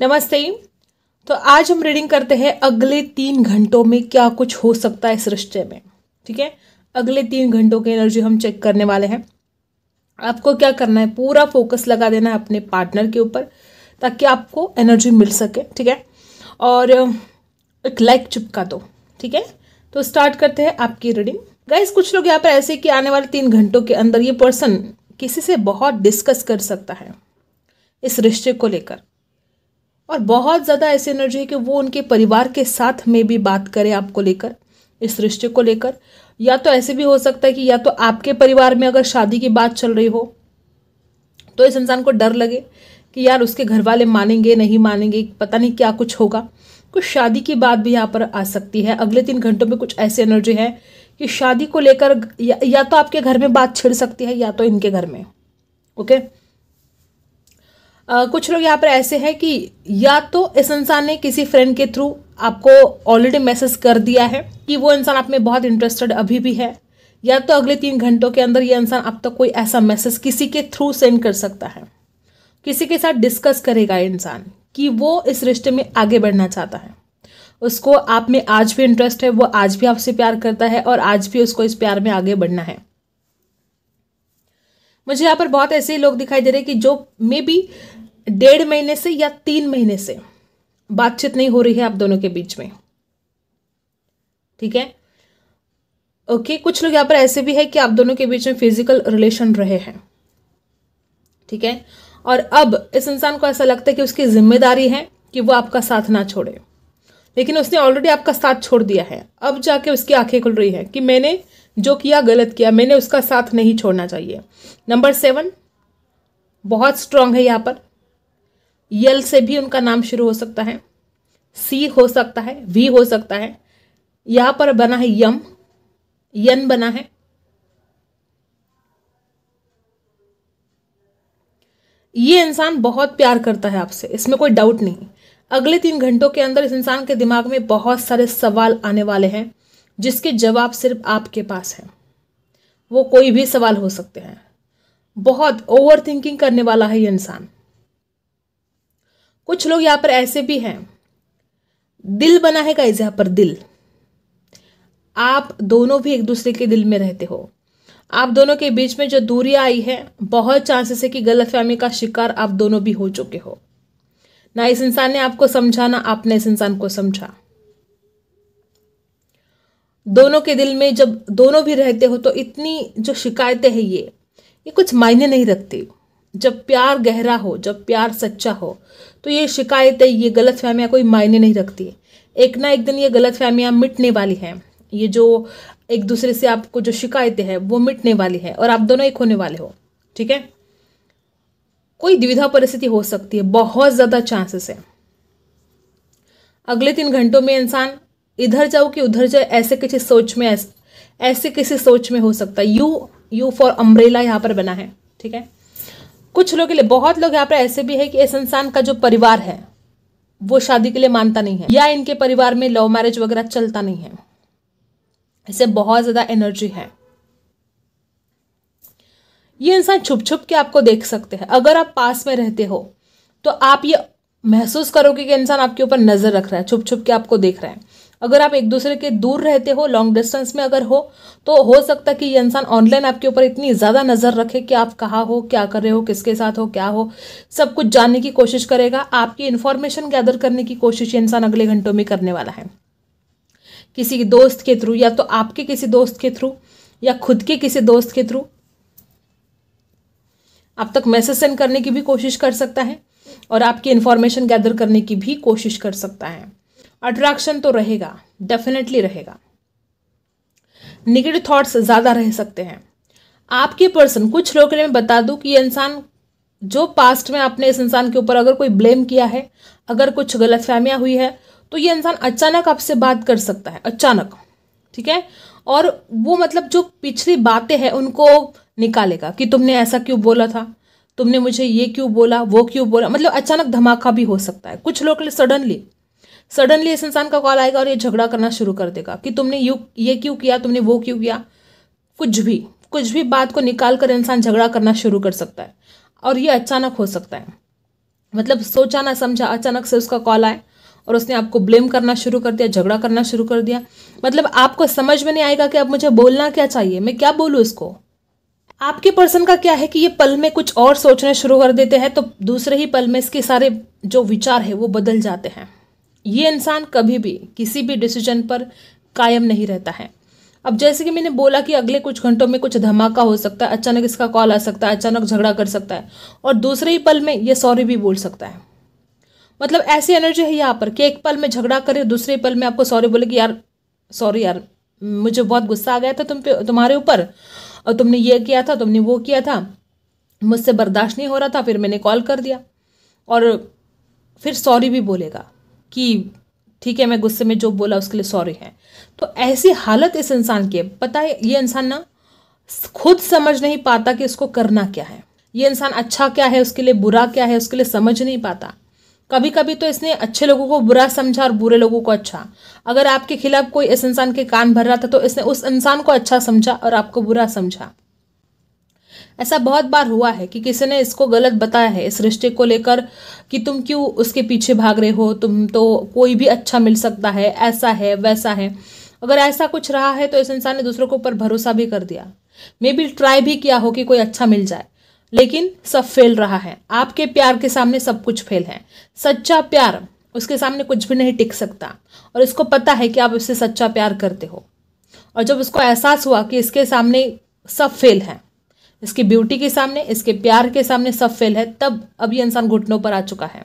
नमस्ते तो आज हम रीडिंग करते हैं अगले तीन घंटों में क्या कुछ हो सकता है इस रिश्ते में ठीक है अगले तीन घंटों की एनर्जी हम चेक करने वाले हैं आपको क्या करना है पूरा फोकस लगा देना है अपने पार्टनर के ऊपर ताकि आपको एनर्जी मिल सके ठीक है और एक लाइक चिपका दो ठीक है तो स्टार्ट करते हैं आपकी रीडिंग गाइस कुछ लोग यहाँ पर ऐसे कि आने वाले तीन घंटों के अंदर ये पर्सन किसी से बहुत डिस्कस कर सकता है इस रिश्ते को लेकर और बहुत ज़्यादा ऐसी एनर्जी है कि वो उनके परिवार के साथ में भी बात करें आपको लेकर इस रिश्ते को लेकर या तो ऐसे भी हो सकता है कि या तो आपके परिवार में अगर शादी की बात चल रही हो तो इस इंसान को डर लगे कि यार उसके घर वाले मानेंगे नहीं मानेंगे पता नहीं क्या कुछ होगा कुछ शादी की बात भी यहाँ पर आ सकती है अगले तीन घंटों में कुछ ऐसी एनर्जी है कि शादी को लेकर या, या तो आपके घर में बात छिड़ सकती है या तो इनके घर में ओके okay? कुछ लोग यहाँ पर ऐसे हैं कि या तो इस इंसान ने किसी फ्रेंड के थ्रू आपको ऑलरेडी मैसेज कर दिया है कि वो इंसान आप में बहुत इंटरेस्टेड अभी भी है या तो अगले तीन घंटों के अंदर ये इंसान आप तक तो कोई ऐसा मैसेज किसी के थ्रू सेंड कर सकता है किसी के साथ डिस्कस करेगा इंसान कि वो इस रिश्ते में आगे बढ़ना चाहता है उसको आप में आज भी इंटरेस्ट है वो आज भी आपसे प्यार करता है और आज भी उसको इस प्यार में आगे बढ़ना है मुझे यहाँ पर बहुत ऐसे लोग दिखाई दे रहे हैं कि जो मे बी डेढ़ महीने से या तीन महीने से बातचीत नहीं हो रही है आप दोनों के बीच में ठीक है ओके कुछ लोग यहाँ पर ऐसे भी है कि आप दोनों के बीच में फिजिकल रिलेशन रहे हैं ठीक है और अब इस इंसान को ऐसा लगता है कि उसकी जिम्मेदारी है कि वो आपका साथ ना छोड़े लेकिन उसने ऑलरेडी आपका साथ छोड़ दिया है अब जाके उसकी आंखें खुल रही है कि मैंने जो किया गलत किया मैंने उसका साथ नहीं छोड़ना चाहिए नंबर सेवन बहुत स्ट्रांग है यहाँ पर यल से भी उनका नाम शुरू हो सकता है सी हो सकता है वी हो सकता है यहाँ पर बना है यम यन बना है ये इंसान बहुत प्यार करता है आपसे इसमें कोई डाउट नहीं अगले तीन घंटों के अंदर इस इंसान के दिमाग में बहुत सारे सवाल आने वाले हैं जिसके जवाब सिर्फ आपके पास है वो कोई भी सवाल हो सकते हैं बहुत ओवर थिंकिंग करने वाला है ये इंसान कुछ लोग यहाँ पर ऐसे भी हैं दिल बना है गाइज यहाँ पर दिल आप दोनों भी एक दूसरे के दिल में रहते हो आप दोनों के बीच में जो दूरी आई है बहुत चांसेस है कि गलतफहमी का शिकार आप दोनों भी हो चुके हो ना इस इंसान ने आपको समझा ना आपने इस इंसान को समझा दोनों के दिल में जब दोनों भी रहते हो तो इतनी जो शिकायतें हैं ये ये कुछ मायने नहीं रखती जब प्यार गहरा हो जब प्यार सच्चा हो तो ये शिकायतें ये गलत फहमियाँ कोई मायने नहीं रखती एक ना एक दिन ये गलत फहमियाँ मिटने वाली हैं ये जो एक दूसरे से आपको जो शिकायतें हैं वो मिटने वाली है और आप दोनों एक होने वाले हो ठीक है कोई द्विधा परिस्थिति हो सकती है बहुत ज़्यादा चांसेस है अगले तीन घंटों में इंसान इधर जाओ कि उधर जाओ ऐसे किसी सोच में ऐसे किसी सोच में हो सकता है यू यू फॉर अम्ब्रेला यहाँ पर बना है ठीक है कुछ लोग के लिए बहुत लोग यहाँ पर ऐसे भी है कि इस इंसान का जो परिवार है वो शादी के लिए मानता नहीं है या इनके परिवार में लव मैरिज वगैरह चलता नहीं है इसे बहुत ज़्यादा एनर्जी है ये इंसान छुप छुप के आपको देख सकते हैं अगर आप पास में रहते हो तो आप ये महसूस करोगे कि इंसान आपके ऊपर नज़र रख रहा है छुप छुप के आपको देख रहा है अगर आप एक दूसरे के दूर रहते हो लॉन्ग डिस्टेंस में अगर हो तो हो सकता है कि ये इंसान ऑनलाइन आपके ऊपर इतनी ज़्यादा नज़र रखे कि आप कहाँ हो क्या कर रहे हो किसके साथ हो क्या हो सब कुछ जानने की कोशिश करेगा आपकी इन्फॉर्मेशन गैदर करने की कोशिश ये इंसान अगले घंटों में करने वाला है किसी दोस्त के थ्रू या तो आपके किसी दोस्त के थ्रू या खुद के किसी दोस्त के थ्रू आप तक मैसेज सेंड करने की भी कोशिश कर सकता है और आपकी इन्फॉर्मेशन गैदर करने की भी कोशिश कर सकता है अट्रैक्शन तो रहेगा डेफिनेटली रहेगा निगेटिव थॉट्स ज़्यादा रह सकते हैं आपके पर्सन कुछ लोगों के लिए मैं बता दूं कि ये इंसान जो पास्ट में आपने इस इंसान के ऊपर अगर कोई ब्लेम किया है अगर कुछ गलत फहमियां हुई है तो ये इंसान अचानक आपसे बात कर सकता है अचानक ठीक है और वो मतलब जो पिछली बातें हैं उनको निकालेगा कि तुमने ऐसा क्यों बोला था तुमने मुझे ये क्यों बोला वो क्यों बोला मतलब अचानक धमाका भी हो सकता है कुछ लोग के लिए सडनली सडनली इस इंसान का कॉल आएगा और ये झगड़ा करना शुरू कर देगा कि तुमने यू ये क्यों किया तुमने वो क्यों किया कुछ भी कुछ भी बात को निकाल कर इंसान झगड़ा करना शुरू कर सकता है और ये अचानक हो सकता है मतलब सोचा ना समझा अचानक से उसका कॉल आए और उसने आपको ब्लेम करना शुरू कर दिया झगड़ा करना शुरू कर दिया मतलब आपको समझ में नहीं आएगा कि अब मुझे बोलना क्या चाहिए मैं क्या बोलूँ इसको आपके पर्सन का क्या है कि ये पल में कुछ और सोचने शुरू कर देते हैं तो दूसरे ही पल में इसके सारे जो विचार है वो बदल जाते हैं ये इंसान कभी भी किसी भी डिसीजन पर कायम नहीं रहता है अब जैसे कि मैंने बोला कि अगले कुछ घंटों में कुछ धमाका हो सकता है अचानक इसका कॉल आ सकता है अचानक झगड़ा कर सकता है और दूसरे ही पल में ये सॉरी भी बोल सकता है मतलब ऐसी एनर्जी है यहाँ पर कि एक पल में झगड़ा करे दूसरे पल में आपको सॉरी बोले कि यार सॉरी यार मुझे बहुत गुस्सा आ गया था तुम पे तुम्हारे ऊपर और तुमने ये किया था तुमने वो किया था मुझसे बर्दाश्त नहीं हो रहा था फिर मैंने कॉल कर दिया और फिर सॉरी भी बोलेगा कि ठीक है मैं गुस्से में जो बोला उसके लिए सॉरी है तो ऐसी हालत इस इंसान की है पता है ये इंसान ना खुद समझ नहीं पाता कि उसको करना क्या है ये इंसान अच्छा क्या है उसके लिए बुरा क्या है उसके लिए समझ नहीं पाता कभी कभी तो इसने अच्छे लोगों को बुरा समझा और बुरे लोगों को अच्छा अगर आपके खिलाफ कोई इस इंसान के कान भर रहा था तो इसने उस इंसान को अच्छा समझा और आपको बुरा समझा ऐसा बहुत बार हुआ है कि किसी ने इसको गलत बताया है इस रिश्ते को लेकर कि तुम क्यों उसके पीछे भाग रहे हो तुम तो कोई भी अच्छा मिल सकता है ऐसा है वैसा है अगर ऐसा कुछ रहा है तो इस इंसान ने दूसरों के ऊपर भरोसा भी कर दिया मे बी ट्राई भी किया हो कि कोई अच्छा मिल जाए लेकिन सब फेल रहा है आपके प्यार के सामने सब कुछ फेल है सच्चा प्यार उसके सामने कुछ भी नहीं टिक सकता और इसको पता है कि आप उससे सच्चा प्यार करते हो और जब उसको एहसास हुआ कि इसके सामने सब फेल हैं इसकी ब्यूटी के सामने इसके प्यार के सामने सब फेल है तब अब ये इंसान घुटनों पर आ चुका है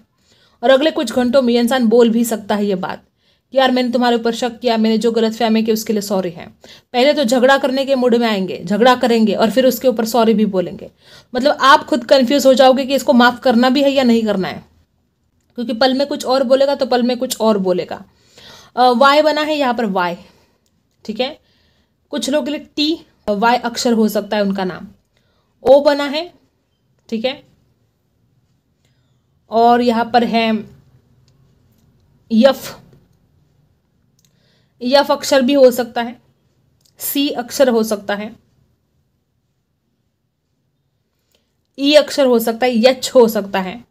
और अगले कुछ घंटों में ये इंसान बोल भी सकता है ये बात कि यार मैंने तुम्हारे ऊपर शक किया मैंने जो गलत फहमी की उसके लिए सॉरी है पहले तो झगड़ा करने के मूड में आएंगे झगड़ा करेंगे और फिर उसके ऊपर सॉरी भी बोलेंगे मतलब आप खुद कन्फ्यूज हो जाओगे कि इसको माफ़ करना भी है या नहीं करना है क्योंकि पल में कुछ और बोलेगा तो पल में कुछ और बोलेगा वाई बना है यहाँ पर वाई ठीक है कुछ लोग के लिए टी वाई अक्षर हो सकता है उनका नाम ओ बना है ठीक है और यहाँ पर है यफ यफ अक्षर भी हो सकता है सी अक्षर हो सकता है ई e अक्षर हो सकता है यच हो सकता है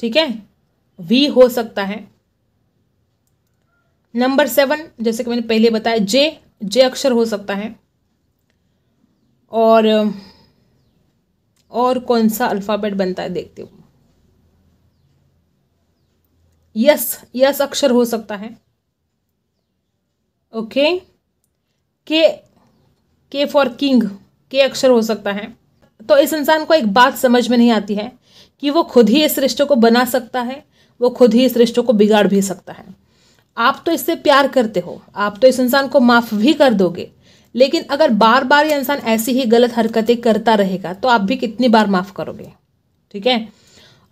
ठीक है वी हो सकता है नंबर सेवन जैसे कि मैंने पहले बताया जे जे अक्षर हो सकता है और और कौन सा अल्फ़ाबेट बनता है देखते हो यस यस अक्षर हो सकता है ओके के के फॉर किंग के अक्षर हो सकता है तो इस इंसान को एक बात समझ में नहीं आती है कि वो खुद ही इस रिश्ते को बना सकता है वो खुद ही इस रिश्ते को बिगाड़ भी सकता है आप तो इससे प्यार करते हो आप तो इस इंसान को माफ़ भी कर दोगे लेकिन अगर बार बार ये इंसान ऐसी ही गलत हरकतें करता रहेगा तो आप भी कितनी बार माफ़ करोगे ठीक है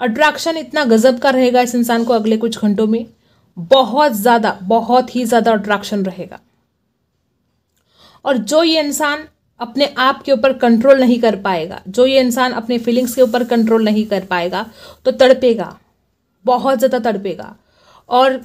अट्रैक्शन इतना गजब का रहेगा इस इंसान को अगले कुछ घंटों में बहुत ज़्यादा बहुत ही ज़्यादा अट्रैक्शन रहेगा और जो ये इंसान अपने आप के ऊपर कंट्रोल नहीं कर पाएगा जो ये इंसान अपने फीलिंग्स के ऊपर कंट्रोल नहीं कर पाएगा तो तड़पेगा बहुत ज़्यादा तड़पेगा और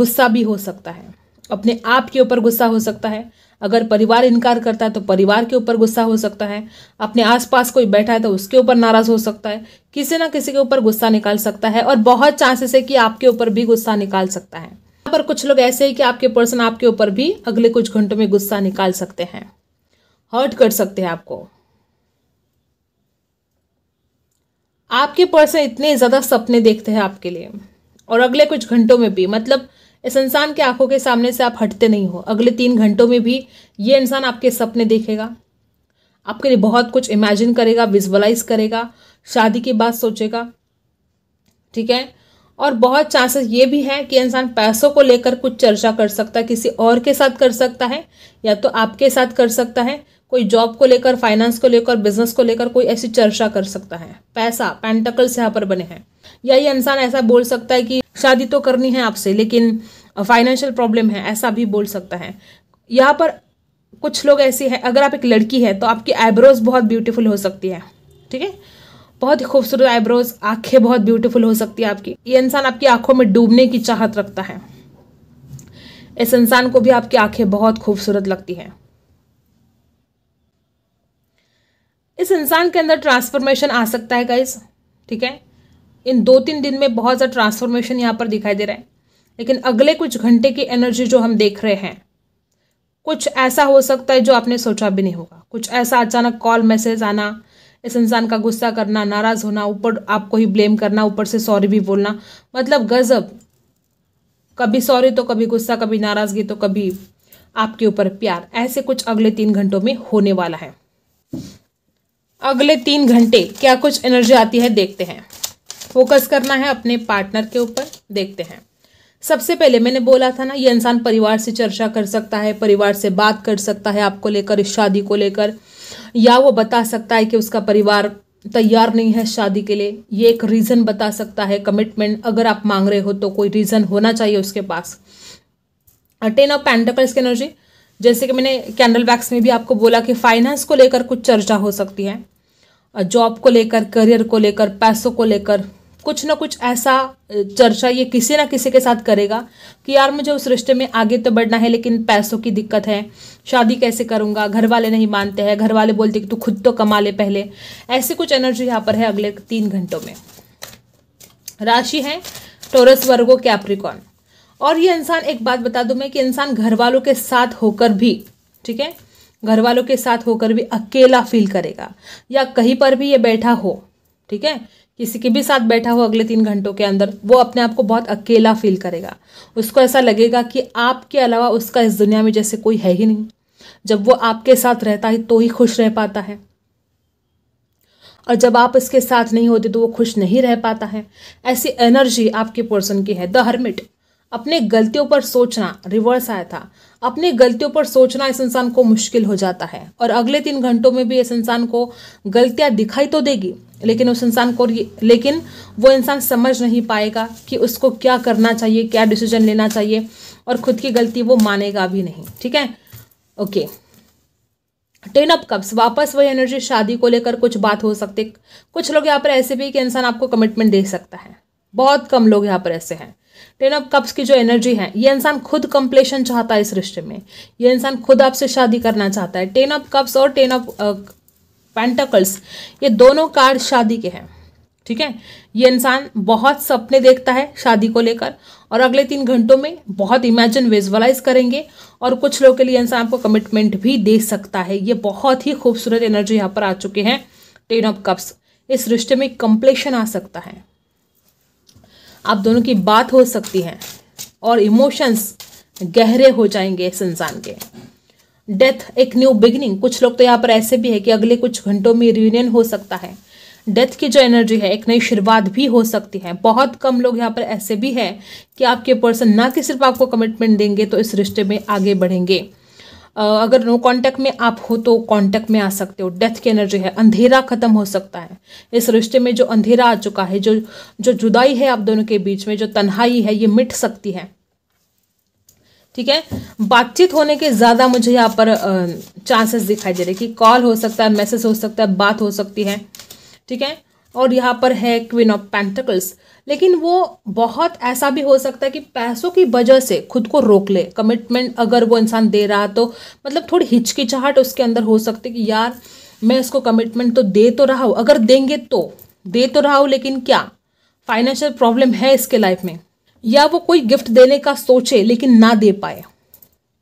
गुस्सा भी हो सकता है अपने आप के ऊपर गुस्सा हो सकता है अगर परिवार इनकार करता है तो परिवार के ऊपर गुस्सा हो सकता है अपने आसपास कोई बैठा है तो उसके ऊपर नाराज हो सकता है किसी ना किसी के ऊपर गुस्सा निकाल सकता है और बहुत चांसेस है कि आपके ऊपर भी गुस्सा निकाल सकता है पर कुछ लोग ऐसे ही कि आपके पर्सन आपके ऊपर भी अगले कुछ घंटों में गुस्सा निकाल सकते हैं हर्ट कर सकते हैं आपको आपके पर्सन इतने ज़्यादा सपने देखते हैं आपके लिए और अगले कुछ घंटों में भी मतलब इस इंसान के आंखों के सामने से आप हटते नहीं हो अगले तीन घंटों में भी ये इंसान आपके सपने देखेगा आपके लिए बहुत कुछ इमेजिन करेगा विजुअलाइज करेगा शादी की बात सोचेगा ठीक है और बहुत चांसेस ये भी है कि इंसान पैसों को लेकर कुछ चर्चा कर सकता है किसी और के साथ कर सकता है या तो आपके साथ कर सकता है कोई जॉब को लेकर फाइनेंस को लेकर बिजनेस को लेकर कोई ऐसी चर्चा कर सकता है पैसा पेंटकल्स यहाँ पर बने हैं या ये इंसान ऐसा बोल सकता है कि शादी तो करनी है आपसे लेकिन फाइनेंशियल प्रॉब्लम है ऐसा भी बोल सकता है यहाँ पर कुछ लोग ऐसे हैं अगर आप एक लड़की है तो आपकी आईब्रोज बहुत ब्यूटीफुल हो सकती है ठीक है बहुत ही खूबसूरत आईब्रोज आंखें बहुत ब्यूटीफुल हो सकती है आपकी ये इंसान आपकी आंखों में डूबने की चाहत रखता है इस इंसान को भी आपकी आंखें बहुत खूबसूरत लगती हैं इस इंसान के अंदर ट्रांसफॉर्मेशन आ सकता है गाइस ठीक है इन दो तीन दिन में बहुत ज़्यादा ट्रांसफॉर्मेशन यहाँ पर दिखाई दे रहा है लेकिन अगले कुछ घंटे की एनर्जी जो हम देख रहे हैं कुछ ऐसा हो सकता है जो आपने सोचा भी नहीं होगा कुछ ऐसा अचानक कॉल मैसेज आना इस इंसान का गुस्सा करना नाराज़ होना ऊपर आपको ही ब्लेम करना ऊपर से सॉरी भी बोलना मतलब गज़ब कभी सॉरी तो कभी गुस्सा कभी नाराज़गी तो कभी आपके ऊपर प्यार ऐसे कुछ अगले तीन घंटों में होने वाला है अगले तीन घंटे क्या कुछ एनर्जी आती है देखते हैं फोकस करना है अपने पार्टनर के ऊपर देखते हैं सबसे पहले मैंने बोला था ना ये इंसान परिवार से चर्चा कर सकता है परिवार से बात कर सकता है आपको लेकर इस शादी को लेकर या वो बता सकता है कि उसका परिवार तैयार नहीं है शादी के लिए ये एक रीज़न बता सकता है कमिटमेंट अगर आप मांग रहे हो तो कोई रीज़न होना चाहिए उसके पास टेन ऑफ पैंटकल्स की एनर्जी जैसे कि मैंने कैंडल बैक्स में भी आपको बोला कि फाइनेंस को लेकर कुछ चर्चा हो सकती है जॉब को लेकर करियर को लेकर पैसों को लेकर कुछ ना कुछ ऐसा चर्चा ये किसी ना किसी के साथ करेगा कि यार मुझे उस रिश्ते में आगे तो बढ़ना है लेकिन पैसों की दिक्कत है शादी कैसे करूँगा घर वाले नहीं मानते हैं घर वाले बोलते कि तू खुद तो कमा ले पहले ऐसी कुछ एनर्जी यहाँ पर है अगले तीन घंटों में राशि है टोरस वर्गो कैप्रिकॉन और ये इंसान एक बात बता दूं मैं कि इंसान घर वालों के साथ होकर भी ठीक है घर वालों के साथ होकर भी अकेला फील करेगा या कहीं पर भी ये बैठा हो ठीक है किसी के भी साथ बैठा हो अगले तीन घंटों के अंदर वो अपने आप को बहुत अकेला फील करेगा उसको ऐसा लगेगा कि आपके अलावा उसका इस दुनिया में जैसे कोई है ही नहीं जब वो आपके साथ रहता है तो ही खुश रह पाता है और जब आप इसके साथ नहीं होते तो वो खुश नहीं रह पाता है ऐसी एनर्जी आपके पर्सन की है द हर्मिट अपने गलतियों पर सोचना रिवर्स आया था अपनी गलतियों पर सोचना इस इंसान को मुश्किल हो जाता है और अगले तीन घंटों में भी इस इंसान को गलतियाँ दिखाई तो देगी लेकिन उस इंसान को लेकिन वो इंसान समझ नहीं पाएगा कि उसको क्या करना चाहिए क्या डिसीजन लेना चाहिए और खुद की गलती वो मानेगा भी नहीं ठीक है ओके टेन अप कप्स वापस वही एनर्जी शादी को लेकर कुछ बात हो सकती कुछ लोग यहाँ पर ऐसे भी कि इंसान आपको कमिटमेंट दे सकता है बहुत कम लोग यहाँ पर ऐसे हैं टेन ऑफ कप्स की जो एनर्जी है ये इंसान खुद कंप्लेशन चाहता है इस रिश्ते में ये इंसान खुद आपसे शादी करना चाहता है टेन ऑफ कप्स और टेन ऑफ पेंटकल्स ये दोनों कार्ड शादी के हैं ठीक है ये इंसान बहुत सपने देखता है शादी को लेकर और अगले तीन घंटों में बहुत इमेजिन विजुअलाइज करेंगे और कुछ लोगों के लिए इंसान आपको कमिटमेंट भी दे सकता है ये बहुत ही खूबसूरत एनर्जी यहाँ पर आ चुके हैं टेन ऑफ कप्स इस रिश्ते में कंप्लेशन आ सकता है आप दोनों की बात हो सकती है और इमोशंस गहरे हो जाएंगे इस इंसान के डेथ एक न्यू बिगिनिंग कुछ लोग तो यहाँ पर ऐसे भी है कि अगले कुछ घंटों में रियूनियन हो सकता है डेथ की जो एनर्जी है एक नई शुरुआत भी हो सकती है बहुत कम लोग यहाँ पर ऐसे भी है कि आपके पर्सन ना कि सिर्फ आपको कमिटमेंट देंगे तो इस रिश्ते में आगे बढ़ेंगे अगर नो कांटेक्ट में आप हो तो कांटेक्ट में आ सकते हो डेथ की एनर्जी है अंधेरा खत्म हो सकता है इस रिश्ते में जो अंधेरा आ चुका है जो जो जुदाई है आप दोनों के बीच में जो तन्हाई है ये मिट सकती है ठीक है बातचीत होने के ज़्यादा मुझे यहाँ पर चांसेस दिखाई दे रहे कि कॉल हो सकता है मैसेज हो सकता है बात हो सकती है ठीक है और यहाँ पर है क्वीन ऑफ पेंटिकल्स लेकिन वो बहुत ऐसा भी हो सकता है कि पैसों की वजह से खुद को रोक ले कमिटमेंट अगर वो इंसान दे रहा तो मतलब थोड़ी हिचकिचाहट उसके अंदर हो सकती है कि यार मैं इसको कमिटमेंट तो दे तो रहा हूँ अगर देंगे तो दे तो रहा हूँ लेकिन क्या फाइनेंशियल प्रॉब्लम है इसके लाइफ में या वो कोई गिफ्ट देने का सोचे लेकिन ना दे पाए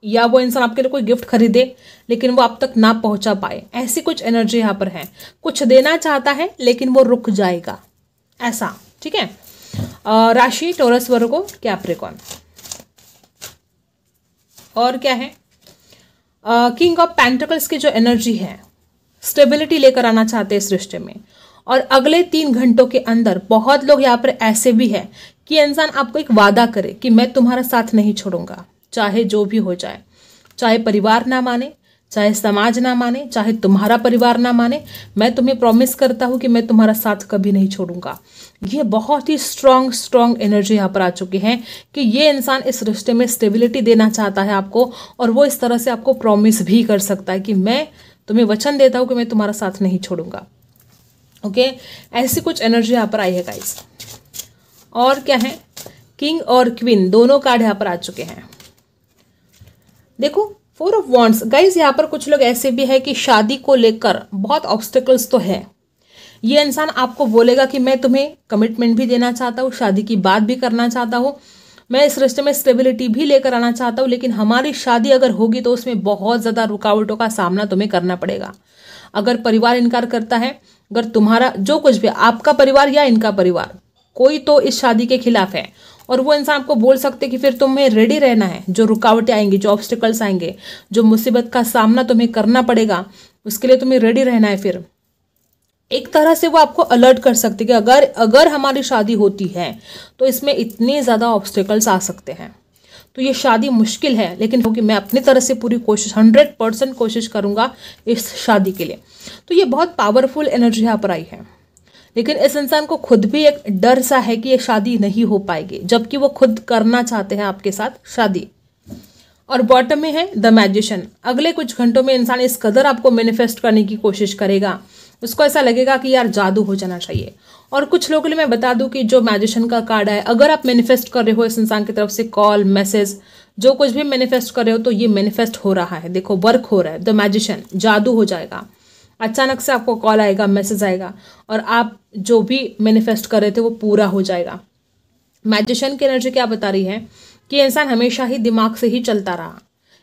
या वो इंसान आपके लिए कोई गिफ्ट खरीदे लेकिन वो आप तक ना पहुंचा पाए ऐसी कुछ एनर्जी यहाँ पर है कुछ देना चाहता है लेकिन वो रुक जाएगा ऐसा ठीक है राशि टोरस वर्गो कैप्रिकॉन और क्या है किंग ऑफ पेंटिकल्स की जो एनर्जी है स्टेबिलिटी लेकर आना चाहते हैं इस रिश्ते में और अगले तीन घंटों के अंदर बहुत लोग यहाँ पर ऐसे भी हैं कि इंसान आपको एक वादा करे कि मैं तुम्हारा साथ नहीं छोड़ूंगा चाहे जो भी हो जाए चाहे परिवार ना माने चाहे समाज ना माने चाहे तुम्हारा परिवार ना माने मैं तुम्हें प्रॉमिस करता हूँ कि मैं तुम्हारा साथ कभी नहीं छोड़ूंगा ये बहुत ही स्ट्रांग स्ट्रांग एनर्जी यहाँ पर आ चुकी है कि ये इंसान इस रिश्ते में स्टेबिलिटी देना चाहता है आपको और वो इस तरह से आपको प्रॉमिस भी कर सकता है कि मैं तुम्हें वचन देता हूँ कि मैं तुम्हारा साथ नहीं छोड़ूंगा ओके ऐसी कुछ एनर्जी यहाँ पर आई है गाइस और क्या है किंग और क्वीन दोनों कार्ड यहाँ पर आ चुके हैं देखो फोर ऑफ वॉन्ट्स गाइज यहाँ पर कुछ लोग ऐसे भी है कि शादी को लेकर बहुत ऑब्स्टिकल्स तो है ये इंसान आपको बोलेगा कि मैं तुम्हें कमिटमेंट भी देना चाहता हूँ शादी की बात भी करना चाहता हूँ मैं इस रिश्ते में स्टेबिलिटी भी लेकर आना चाहता हूँ लेकिन हमारी शादी अगर होगी तो उसमें बहुत ज़्यादा रुकावटों का सामना तुम्हें करना पड़ेगा अगर परिवार इनकार करता है अगर तुम्हारा जो कुछ भी आपका परिवार या इनका परिवार कोई तो इस शादी के खिलाफ है और वो इंसान आपको बोल सकते कि फिर तुम्हें रेडी रहना है जो रुकावटें आएंगी जो ऑब्स्टिकल्स आएंगे जो मुसीबत का सामना तुम्हें करना पड़ेगा उसके लिए तुम्हें रेडी रहना है फिर एक तरह से वो आपको अलर्ट कर सकते कि अगर अगर हमारी शादी होती है तो इसमें इतने ज़्यादा ऑब्स्टिकल्स आ सकते हैं तो ये शादी मुश्किल है लेकिन क्योंकि मैं अपनी तरह से पूरी कोशिश हंड्रेड परसेंट कोशिश करूँगा इस शादी के लिए तो ये बहुत पावरफुल एनर्जी यहाँ पर आई है लेकिन इस इंसान को खुद भी एक डर सा है कि ये शादी नहीं हो पाएगी जबकि वो खुद करना चाहते हैं आपके साथ शादी और बॉटम में है द मैजिशन अगले कुछ घंटों में इंसान इस कदर आपको मैनिफेस्ट करने की कोशिश करेगा उसको ऐसा लगेगा कि यार जादू हो जाना चाहिए और कुछ लोगों के लिए मैं बता दूं कि जो मैजिशन का कार्ड है अगर आप मैनिफेस्ट कर रहे हो इस इंसान की तरफ से कॉल मैसेज जो कुछ भी मैनिफेस्ट कर रहे हो तो ये मैनिफेस्ट हो रहा है देखो वर्क हो रहा है द मैजिशन जादू हो जाएगा अचानक से आपको कॉल आएगा मैसेज आएगा और आप जो भी मैनिफेस्ट कर रहे थे वो पूरा हो जाएगा मैजिशियन की एनर्जी क्या बता रही है कि इंसान हमेशा ही दिमाग से ही चलता रहा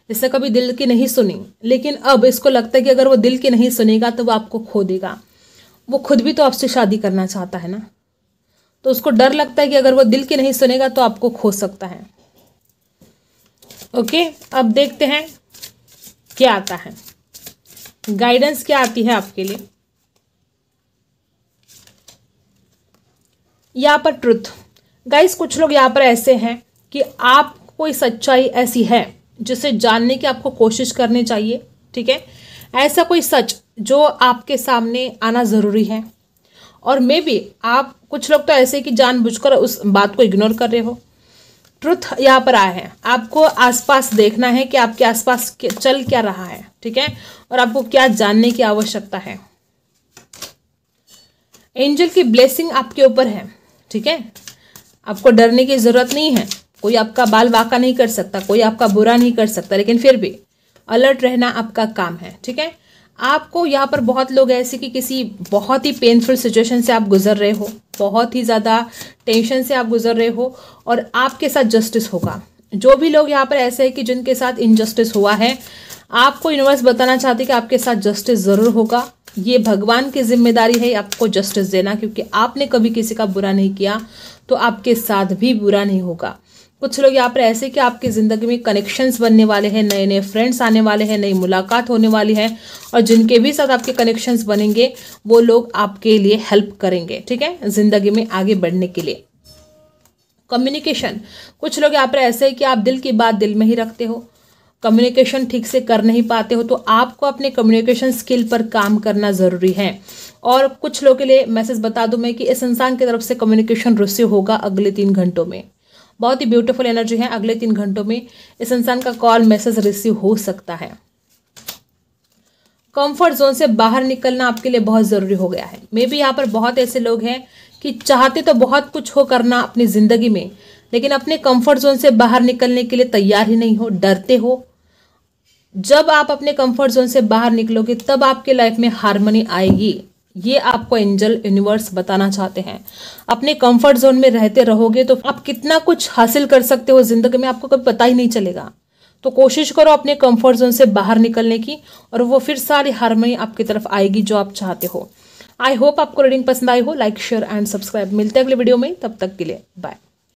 इससे कभी दिल की नहीं सुनी लेकिन अब इसको लगता है कि अगर वो दिल की नहीं सुनेगा तो वो आपको खो देगा वो खुद भी तो आपसे शादी करना चाहता है ना तो उसको डर लगता है कि अगर वो दिल की नहीं सुनेगा तो आपको खो सकता है ओके अब देखते हैं क्या आता है गाइडेंस क्या आती है आपके लिए यहाँ पर ट्रुथ गाइस कुछ लोग यहाँ पर ऐसे हैं कि आप कोई सच्चाई ऐसी है जिसे जानने की आपको कोशिश करनी चाहिए ठीक है ऐसा कोई सच जो आपके सामने आना ज़रूरी है और मे बी आप कुछ लोग तो ऐसे कि जानबूझकर उस बात को इग्नोर कर रहे हो ट्रुथ यहाँ पर आया है आपको आसपास देखना है कि आपके आसपास चल क्या रहा है ठीक है और आपको क्या जानने की आवश्यकता है एंजल की ब्लेसिंग आपके ऊपर है ठीक है आपको डरने की ज़रूरत नहीं है कोई आपका बाल वाका नहीं कर सकता कोई आपका बुरा नहीं कर सकता लेकिन फिर भी अलर्ट रहना आपका काम है ठीक है आपको यहाँ पर बहुत लोग ऐसे कि किसी बहुत ही पेनफुल सिचुएशन से आप गुजर रहे हो बहुत ही ज़्यादा टेंशन से आप गुजर रहे हो और आपके साथ जस्टिस होगा जो भी लोग यहाँ पर ऐसे हैं कि जिनके साथ इनजस्टिस हुआ है आपको यूनिवर्स बताना चाहते कि आपके साथ जस्टिस ज़रूर होगा ये भगवान की जिम्मेदारी है आपको जस्टिस देना क्योंकि आपने कभी किसी का बुरा नहीं किया तो आपके साथ भी बुरा नहीं होगा कुछ लोग यहाँ पर ऐसे कि आपकी ज़िंदगी में कनेक्शंस बनने वाले हैं नए नए फ्रेंड्स आने वाले हैं नई मुलाकात होने वाली है और जिनके भी साथ आपके कनेक्शंस बनेंगे वो लोग आपके लिए हेल्प करेंगे ठीक है ज़िंदगी में आगे बढ़ने के लिए कम्युनिकेशन कुछ लोग यहाँ पर ऐसे है कि आप दिल की बात दिल में ही रखते हो कम्युनिकेशन ठीक से कर नहीं पाते हो तो आपको अपने कम्युनिकेशन स्किल पर काम करना ज़रूरी है और कुछ लोग के लिए मैसेज बता दूं मैं कि इस इंसान की तरफ से कम्युनिकेशन रिसीव होगा अगले तीन घंटों में बहुत ही ब्यूटीफुल एनर्जी है अगले तीन घंटों में इस इंसान का कॉल मैसेज रिसीव हो सकता है कंफर्ट जोन से बाहर निकलना आपके लिए बहुत ज़रूरी हो गया है मे बी यहाँ पर बहुत ऐसे लोग हैं कि चाहते तो बहुत कुछ हो करना अपनी ज़िंदगी में लेकिन अपने कंफर्ट जोन से बाहर निकलने के लिए तैयार ही नहीं हो डरते हो जब आप अपने कंफर्ट जोन से बाहर निकलोगे तब आपके लाइफ में हारमोनी आएगी ये आपको एंजल यूनिवर्स बताना चाहते हैं अपने कंफर्ट जोन में रहते रहोगे तो आप कितना कुछ हासिल कर सकते हो जिंदगी में आपको कभी पता ही नहीं चलेगा तो कोशिश करो अपने कंफर्ट जोन से बाहर निकलने की और वो फिर सारी हारमोनी आपकी तरफ आएगी जो आप चाहते हो आई होप आपको रीडिंग पसंद आई हो लाइक शेयर एंड सब्सक्राइब मिलते हैं अगले वीडियो में तब तक के लिए बाय